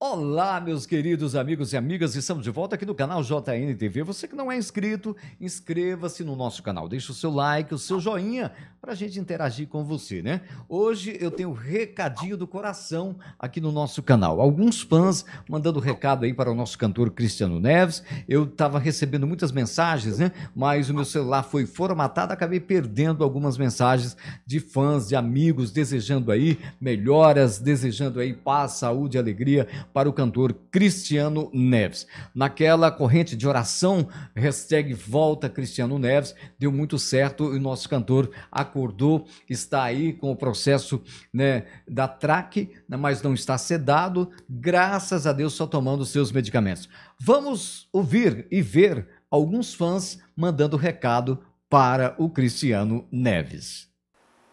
Olá, meus queridos amigos e amigas, estamos de volta aqui no canal JNTV. Você que não é inscrito, inscreva-se no nosso canal, deixe o seu like, o seu joinha, para a gente interagir com você, né? Hoje eu tenho um recadinho do coração aqui no nosso canal. Alguns fãs mandando recado aí para o nosso cantor Cristiano Neves. Eu estava recebendo muitas mensagens, né? Mas o meu celular foi formatado, acabei perdendo algumas mensagens de fãs, de amigos, desejando aí melhoras, desejando aí paz, saúde, alegria para o cantor Cristiano Neves. Naquela corrente de oração, hashtag Volta Cristiano Neves, deu muito certo e o nosso cantor acordou, está aí com o processo né, da traque, né, mas não está sedado, graças a Deus só tomando seus medicamentos. Vamos ouvir e ver alguns fãs mandando recado para o Cristiano Neves.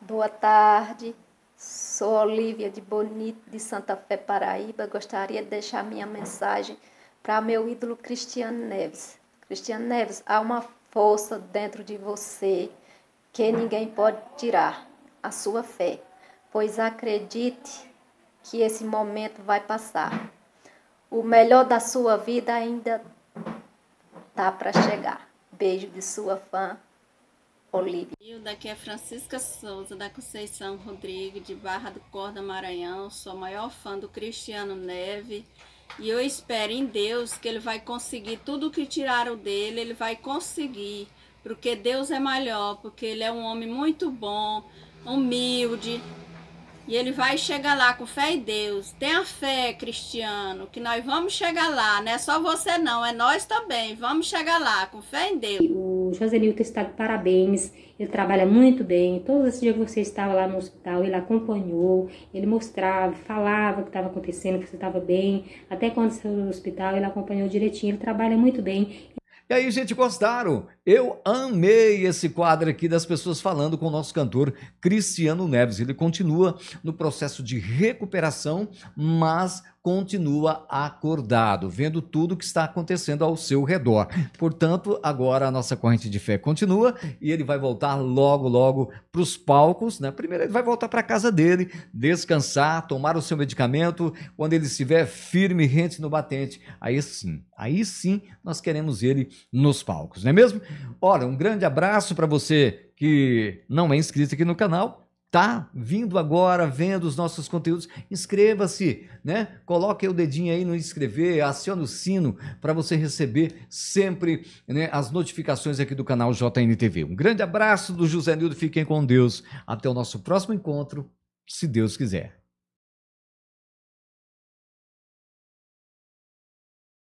Boa tarde, Sou Olivia de Bonito, de Santa Fé, Paraíba. Gostaria de deixar minha mensagem para meu ídolo Cristiano Neves. Cristiano Neves, há uma força dentro de você que ninguém pode tirar a sua fé, pois acredite que esse momento vai passar. O melhor da sua vida ainda tá para chegar. Beijo de sua fã, Olívia. E daqui é Francisca Souza, da Conceição Rodrigues, de Barra do Corda, Maranhão. Sou a maior fã do Cristiano Neve. E eu espero em Deus que ele vai conseguir tudo que tiraram dele, ele vai conseguir. Porque Deus é melhor, porque ele é um homem muito bom, humilde, e ele vai chegar lá com fé em Deus. Tenha fé, Cristiano, que nós vamos chegar lá. Não é só você não, é nós também. Vamos chegar lá com fé em Deus. O Joselito está de parabéns. Ele trabalha muito bem. Todos esses dias que você estava lá no hospital, ele acompanhou, ele mostrava, falava o que estava acontecendo, que você estava bem. Até quando você no hospital, ele acompanhou direitinho. Ele trabalha muito bem. E aí, gente, gostaram? Eu amei esse quadro aqui das pessoas falando com o nosso cantor Cristiano Neves. Ele continua no processo de recuperação, mas continua acordado, vendo tudo que está acontecendo ao seu redor. Portanto, agora a nossa corrente de fé continua e ele vai voltar logo, logo para os palcos. Né? Primeiro, ele vai voltar para a casa dele, descansar, tomar o seu medicamento. Quando ele estiver firme, rente no batente, aí sim, aí sim nós queremos ele nos palcos, não é mesmo? Olha, um grande abraço para você que não é inscrito aqui no canal tá vindo agora, vendo os nossos conteúdos, inscreva-se, né? Coloque o dedinho aí no inscrever, acione o sino para você receber sempre né, as notificações aqui do canal JNTV. Um grande abraço do José Nildo, fiquem com Deus. Até o nosso próximo encontro, se Deus quiser.